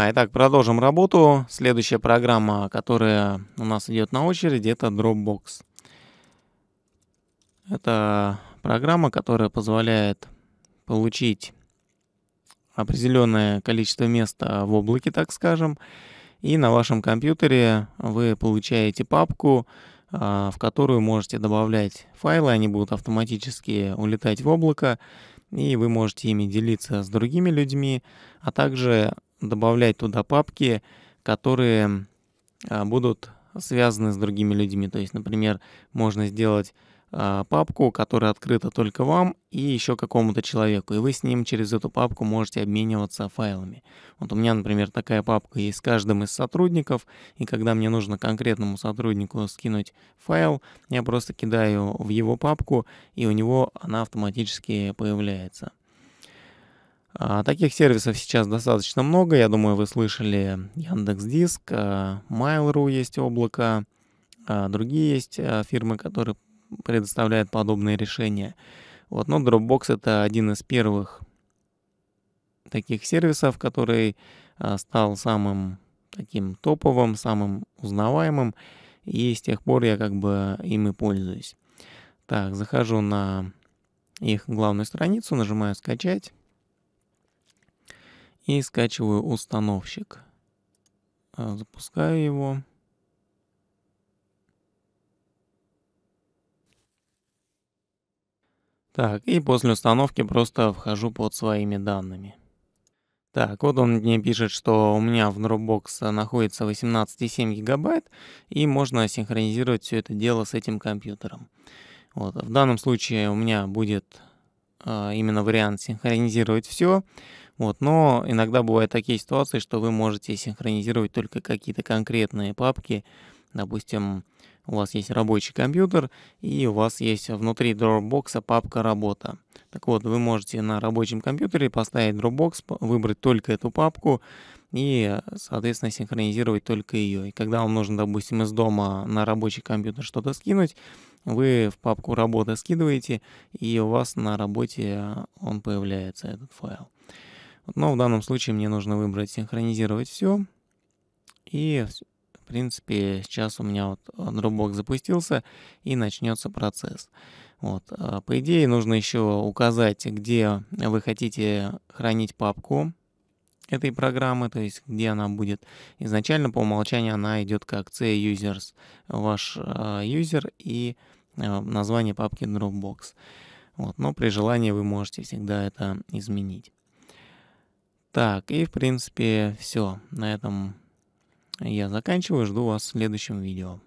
А итак, продолжим работу. Следующая программа, которая у нас идет на очереди, это Dropbox. Это программа, которая позволяет получить определенное количество места в облаке, так скажем. И на вашем компьютере вы получаете папку, а, в которую можете добавлять файлы, они будут автоматически улетать в облако, и вы можете ими делиться с другими людьми, а также добавлять туда папки, которые а, будут связаны с другими людьми. То есть, например, можно сделать а, папку, которая открыта только вам и еще какому-то человеку. И вы с ним через эту папку можете обмениваться файлами. Вот у меня, например, такая папка есть с каждым из сотрудников. И когда мне нужно конкретному сотруднику скинуть файл, я просто кидаю в его папку, и у него она автоматически появляется. А, таких сервисов сейчас достаточно много. Я думаю, вы слышали Яндекс Диск, а, Mail.ru есть облако, а, другие есть фирмы, которые предоставляют подобные решения. Вот, но Dropbox это один из первых таких сервисов, который стал самым таким топовым, самым узнаваемым, и с тех пор я как бы им и пользуюсь. Так, захожу на их главную страницу, нажимаю «Скачать» и скачиваю установщик. А, запускаю его. Так, и после установки просто вхожу под своими данными. Так, вот он мне пишет, что у меня в Dropbox находится 18,7 гигабайт, и можно синхронизировать все это дело с этим компьютером. Вот, в данном случае у меня будет э, именно вариант синхронизировать все. Вот, но иногда бывают такие ситуации, что вы можете синхронизировать только какие-то конкретные папки. Допустим, у вас есть рабочий компьютер, и у вас есть внутри Dropbox а папка «Работа». Так вот, вы можете на рабочем компьютере поставить Dropbox, выбрать только эту папку и, соответственно, синхронизировать только ее. И когда вам нужно, допустим, из дома на рабочий компьютер что-то скинуть, вы в папку «Работа» скидываете, и у вас на работе он появляется, этот файл. Но в данном случае мне нужно выбрать синхронизировать все. И, в принципе, сейчас у меня вот Dropbox э, запустился и начнется процесс. Вот. А, по идее, нужно еще указать, где вы хотите хранить папку этой программы, то есть где она будет. Изначально по умолчанию она идет как C-Users, ваш а, юзер и а, название папки Dropbox. Вот. Но при желании вы можете всегда это изменить. Так, и в принципе все. На этом я заканчиваю. Жду вас в следующем видео.